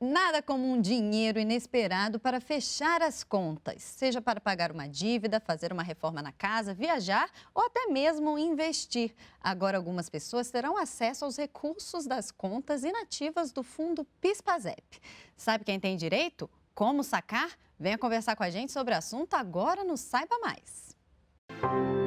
Nada como um dinheiro inesperado para fechar as contas, seja para pagar uma dívida, fazer uma reforma na casa, viajar ou até mesmo investir. Agora, algumas pessoas terão acesso aos recursos das contas inativas do fundo PISPAZEP. Sabe quem tem direito? Como sacar? Venha conversar com a gente sobre o assunto agora no Saiba Mais. Música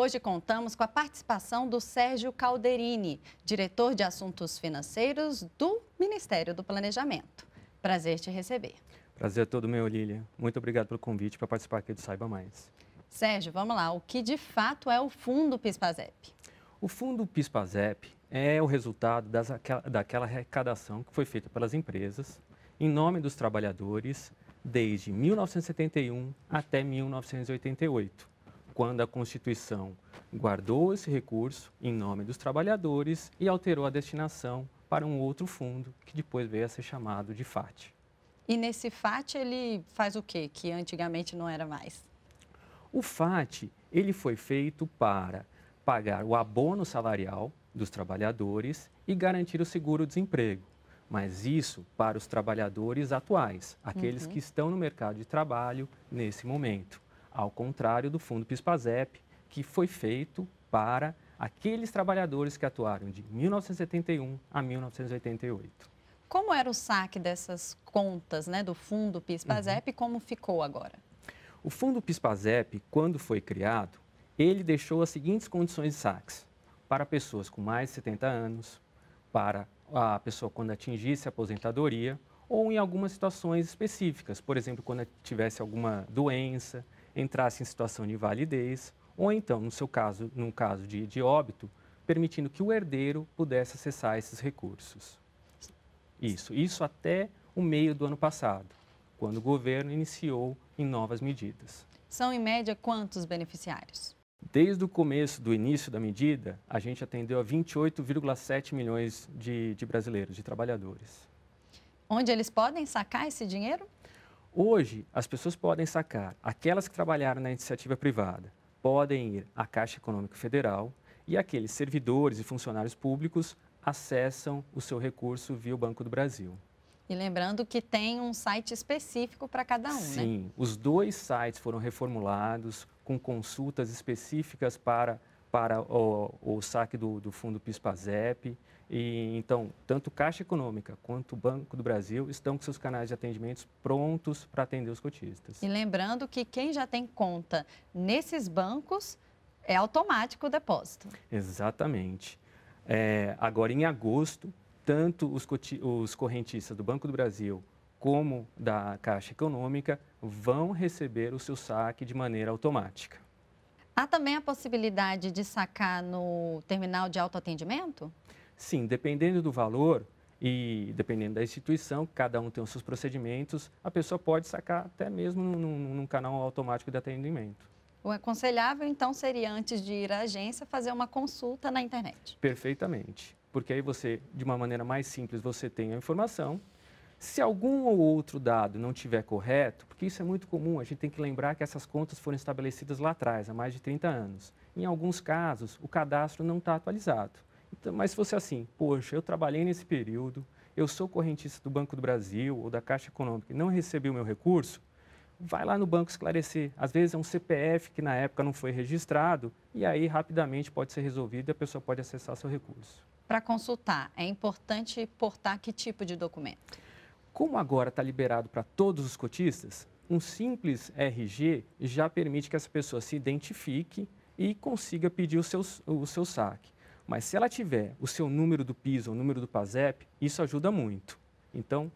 Hoje contamos com a participação do Sérgio Calderini, diretor de Assuntos Financeiros do Ministério do Planejamento. Prazer te receber. Prazer é todo meu, Lília. Muito obrigado pelo convite para participar aqui do Saiba Mais. Sérgio, vamos lá. O que de fato é o fundo PISPAZEP? O fundo PISPAZEP é o resultado das, daquela arrecadação que foi feita pelas empresas em nome dos trabalhadores desde 1971 até 1988 quando a Constituição guardou esse recurso em nome dos trabalhadores e alterou a destinação para um outro fundo, que depois veio a ser chamado de FAT. E nesse FAT ele faz o quê que antigamente não era mais? O FAT ele foi feito para pagar o abono salarial dos trabalhadores e garantir o seguro-desemprego. Mas isso para os trabalhadores atuais, aqueles uhum. que estão no mercado de trabalho nesse momento ao contrário do fundo PIS/PASEP, que foi feito para aqueles trabalhadores que atuaram de 1971 a 1988. Como era o saque dessas contas né, do fundo PIS/PASEP uhum. e como ficou agora? O fundo PIS/PASEP, quando foi criado, ele deixou as seguintes condições de saques para pessoas com mais de 70 anos, para a pessoa quando atingisse a aposentadoria ou em algumas situações específicas, por exemplo, quando tivesse alguma doença, entrasse em situação de validez, ou então, no seu caso, no caso de, de óbito, permitindo que o herdeiro pudesse acessar esses recursos. Isso, isso até o meio do ano passado, quando o governo iniciou em novas medidas. São, em média, quantos beneficiários? Desde o começo do início da medida, a gente atendeu a 28,7 milhões de, de brasileiros, de trabalhadores. Onde eles podem sacar esse dinheiro? Hoje, as pessoas podem sacar, aquelas que trabalharam na iniciativa privada podem ir à Caixa Econômica Federal e aqueles servidores e funcionários públicos acessam o seu recurso via o Banco do Brasil. E lembrando que tem um site específico para cada um, Sim, né? Sim, os dois sites foram reformulados com consultas específicas para para o, o saque do, do fundo Pispazep E, então, tanto Caixa Econômica quanto o Banco do Brasil estão com seus canais de atendimentos prontos para atender os cotistas. E lembrando que quem já tem conta nesses bancos é automático o depósito. Exatamente. É, agora, em agosto, tanto os, os correntistas do Banco do Brasil como da Caixa Econômica vão receber o seu saque de maneira automática. Há também a possibilidade de sacar no terminal de autoatendimento? Sim, dependendo do valor e dependendo da instituição, cada um tem os seus procedimentos, a pessoa pode sacar até mesmo num, num canal automático de atendimento. O aconselhável, então, seria antes de ir à agência fazer uma consulta na internet. Perfeitamente. Porque aí você, de uma maneira mais simples, você tem a informação se algum ou outro dado não tiver correto, porque isso é muito comum, a gente tem que lembrar que essas contas foram estabelecidas lá atrás, há mais de 30 anos. Em alguns casos, o cadastro não está atualizado. Então, mas se fosse assim, poxa, eu trabalhei nesse período, eu sou correntista do Banco do Brasil ou da Caixa Econômica e não recebi o meu recurso, vai lá no banco esclarecer. Às vezes é um CPF que na época não foi registrado e aí rapidamente pode ser resolvido e a pessoa pode acessar seu recurso. Para consultar, é importante portar que tipo de documento? Como agora está liberado para todos os cotistas, um simples RG já permite que essa pessoa se identifique e consiga pedir o seu, o seu saque. Mas se ela tiver o seu número do PIS ou o número do PASEP, isso ajuda muito. Então,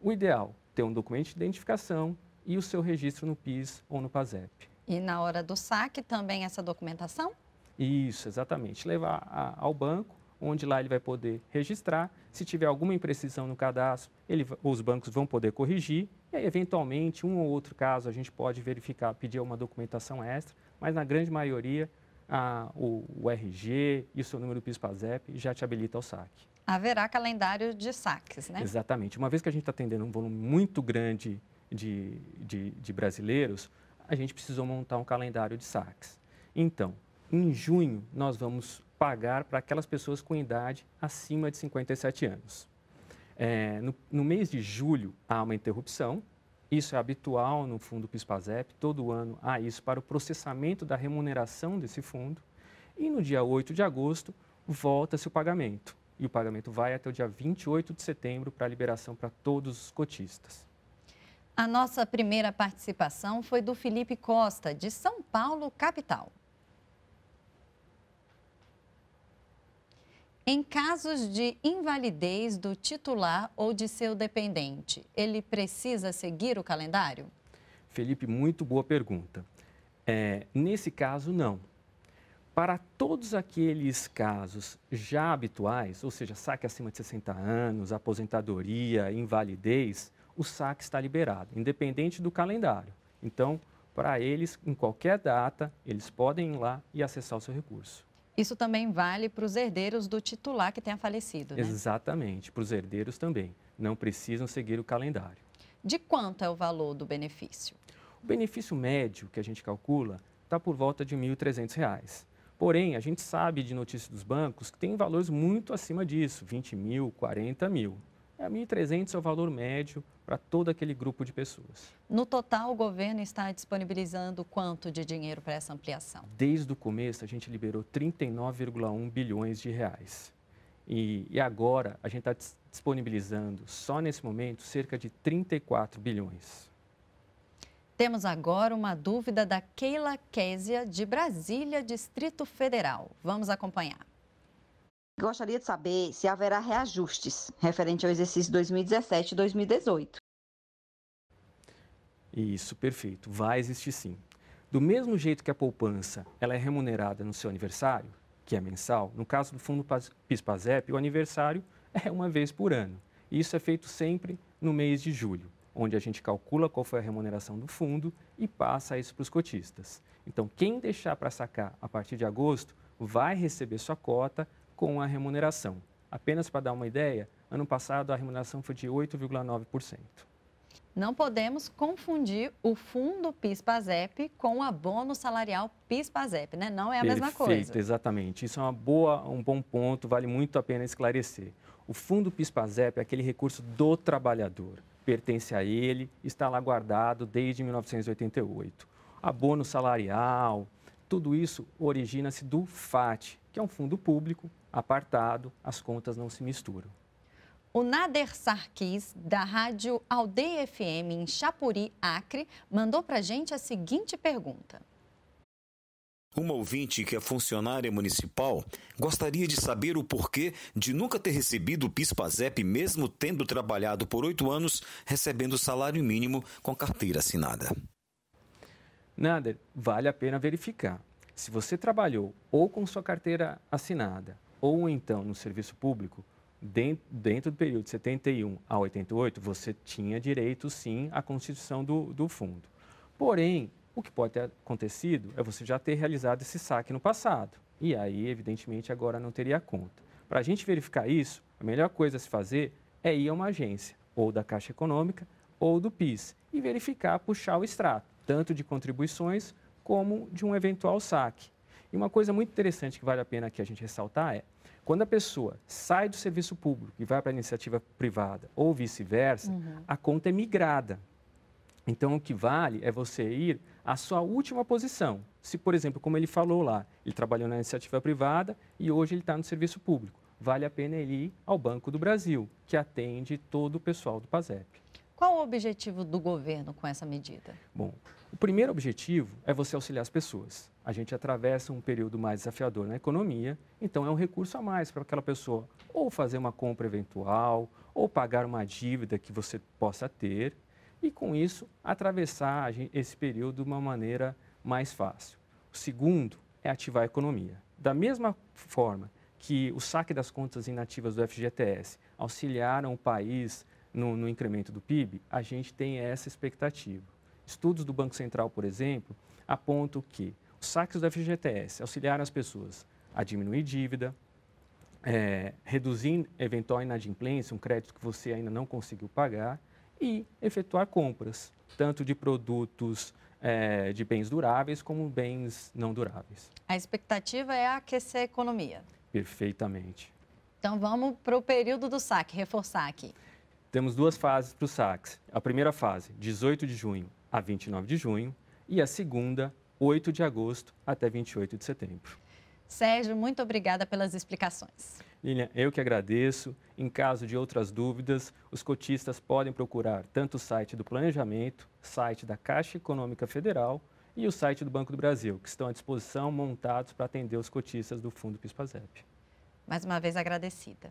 o ideal ter um documento de identificação e o seu registro no PIS ou no PASEP. E na hora do saque também essa documentação? Isso, exatamente. Levar a, ao banco onde lá ele vai poder registrar. Se tiver alguma imprecisão no cadastro, ele, os bancos vão poder corrigir. E aí, eventualmente, um ou outro caso, a gente pode verificar, pedir uma documentação extra, mas na grande maioria, a, o, o, RG e o seu número PIS-PASEP já te habilita ao saque. Haverá calendário de saques, né? Exatamente. Uma vez que a gente está atendendo um volume muito grande de, de, de brasileiros, a gente precisou montar um calendário de saques. Então, em junho, nós vamos pagar para aquelas pessoas com idade acima de 57 anos. É, no, no, mês de julho, há uma interrupção. Isso é habitual no fundo PISPAZEP, todo ano há isso para o processamento da remuneração desse fundo. E no dia 8 de agosto, volta-se o pagamento. E o pagamento vai até o dia 28 de setembro para a liberação para todos os cotistas. A nossa primeira participação foi do Felipe Costa, de São Paulo, capital. Em casos de invalidez do titular ou de seu dependente, ele precisa seguir o calendário? Felipe, muito boa pergunta. É, nesse caso, não. Para todos aqueles casos já habituais, ou seja, saque acima de 60 anos, aposentadoria, invalidez, o saque está liberado, independente do calendário. Então, para eles, em qualquer data, eles podem ir lá e acessar o seu recurso. Isso também vale para os herdeiros do titular que tenha falecido, né? Exatamente, para os herdeiros também. Não precisam seguir o calendário. De quanto é o valor do benefício? O benefício médio que a gente calcula está por volta de R$ 1.300. Porém, a gente sabe de notícias dos bancos que tem valores muito acima disso, 20 mil, 40 mil. É, 1.300 é o valor médio para todo aquele grupo de pessoas. No total, o governo está disponibilizando quanto de dinheiro para essa ampliação? Desde o começo, a gente liberou 39,1 bilhões de reais. E, e agora, a gente está disponibilizando, só nesse momento, cerca de 34 bilhões. Temos agora uma dúvida da Keila Késia, de Brasília, Distrito Federal. Vamos acompanhar. Gostaria de saber se haverá reajustes referente ao exercício 2017 e 2018. Isso, perfeito. Vai existir sim. Do mesmo jeito que a poupança ela é remunerada no seu aniversário, que é mensal, no caso do fundo Pispazep o aniversário é uma vez por ano. E isso é feito sempre no mês de julho, onde a gente calcula qual foi a remuneração do fundo e passa isso para os cotistas. Então, quem deixar para sacar a partir de agosto vai receber sua cota com a remuneração. Apenas para dar uma ideia, ano passado a remuneração foi de 8,9%. Não podemos confundir o fundo PIS-PASEP com o abono salarial PIS-PASEP, né? Não é a Perfeito, mesma coisa. exatamente. Isso é uma boa, um bom ponto, vale muito a pena esclarecer. O fundo PIS-PASEP é aquele recurso do trabalhador, pertence a ele, está lá guardado desde 1988. Abono salarial, tudo isso origina-se do FAT, que é um fundo público, apartado, as contas não se misturam. O Nader Sarkis, da rádio Aldeia FM em Chapuri, Acre, mandou para a gente a seguinte pergunta. Uma ouvinte que é funcionária municipal gostaria de saber o porquê de nunca ter recebido o PIS-PASEP, mesmo tendo trabalhado por oito anos, recebendo o salário mínimo com carteira assinada. Nader, vale a pena verificar. Se você trabalhou ou com sua carteira assinada ou então no serviço público, dentro, dentro do período de 71 a 88, você tinha direito sim à constituição do, do fundo. Porém, o que pode ter acontecido é você já ter realizado esse saque no passado. E aí, evidentemente, agora não teria conta. Para a gente verificar isso, a melhor coisa a se fazer é ir a uma agência, ou da Caixa Econômica, ou do PIS, e verificar, puxar o extrato, tanto de contribuições como de um eventual saque. E uma coisa muito interessante que vale a pena que a gente ressaltar é, quando a pessoa sai do serviço público e vai para a iniciativa privada ou vice-versa, uhum. a conta é migrada. Então, o que vale é você ir à sua última posição. Se, por exemplo, como ele falou lá, ele trabalhou na iniciativa privada e hoje ele está no serviço público, vale a pena ele ir ao Banco do Brasil, que atende todo o pessoal do PASEP. Qual o objetivo do governo com essa medida? Bom, o primeiro objetivo é você auxiliar as pessoas. A gente atravessa um período mais desafiador na economia, então é um recurso a mais para aquela pessoa ou fazer uma compra eventual, ou pagar uma dívida que você possa ter, e com isso atravessar esse período de uma maneira mais fácil. O segundo é ativar a economia. Da mesma forma que o saque das contas inativas do FGTS auxiliaram o país no, no incremento do PIB, a gente tem essa expectativa. Estudos do Banco Central, por exemplo, apontam que os saques do FGTS auxiliaram as pessoas a diminuir dívida, é, reduzir eventual inadimplência, um crédito que você ainda não conseguiu pagar, e efetuar compras, tanto de produtos é, de bens duráveis como bens não duráveis. A expectativa é aquecer a economia. Perfeitamente. Então vamos para o período do saque, reforçar aqui. Temos duas fases para o sax. A primeira fase, 18 de junho a 29 de junho, e a segunda, 8 de agosto até 28 de setembro. Sérgio, muito obrigada pelas explicações. Lilian, eu que agradeço. Em caso de outras dúvidas, os cotistas podem procurar tanto o site do Planejamento, site da Caixa Econômica Federal e o site do Banco do Brasil, que estão à disposição montados para atender os cotistas do Fundo PISPAZEP. Mais uma vez agradecida.